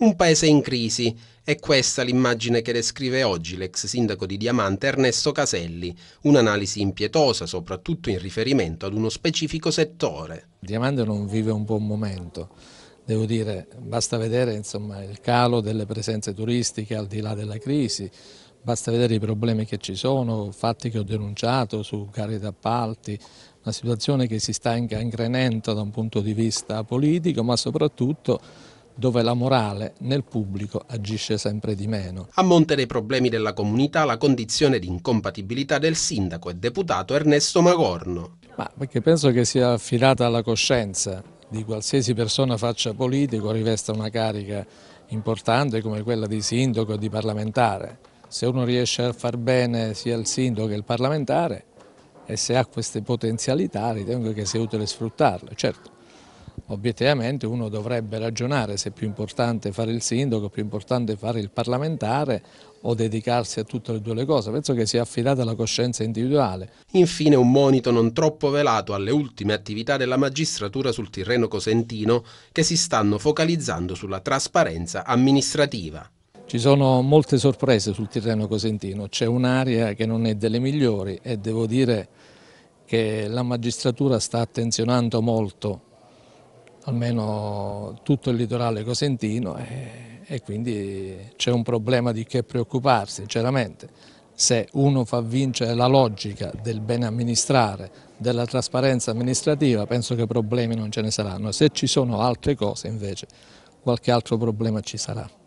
Un paese in crisi, è questa l'immagine che descrive oggi l'ex sindaco di Diamante Ernesto Caselli, un'analisi impietosa soprattutto in riferimento ad uno specifico settore. Diamante non vive un buon momento, devo dire, basta vedere insomma, il calo delle presenze turistiche al di là della crisi, basta vedere i problemi che ci sono, fatti che ho denunciato su gare d'appalti, una situazione che si sta incangrenendo da un punto di vista politico ma soprattutto dove la morale nel pubblico agisce sempre di meno. A monte dei problemi della comunità la condizione di incompatibilità del sindaco e deputato Ernesto Magorno. Ma perché penso che sia affidata alla coscienza di qualsiasi persona faccia politico, rivesta una carica importante come quella di sindaco o di parlamentare. Se uno riesce a far bene sia il sindaco che il parlamentare e se ha queste potenzialità ritengo che sia utile sfruttarle, certo obiettivamente uno dovrebbe ragionare se è più importante fare il sindaco, più importante fare il parlamentare o dedicarsi a tutte e due le cose, penso che sia affidata alla coscienza individuale. Infine un monito non troppo velato alle ultime attività della magistratura sul terreno Cosentino che si stanno focalizzando sulla trasparenza amministrativa. Ci sono molte sorprese sul terreno Cosentino, c'è un'area che non è delle migliori e devo dire che la magistratura sta attenzionando molto almeno tutto il litorale cosentino e, e quindi c'è un problema di che preoccuparsi, sinceramente. Se uno fa vincere la logica del bene amministrare, della trasparenza amministrativa, penso che problemi non ce ne saranno. Se ci sono altre cose invece, qualche altro problema ci sarà.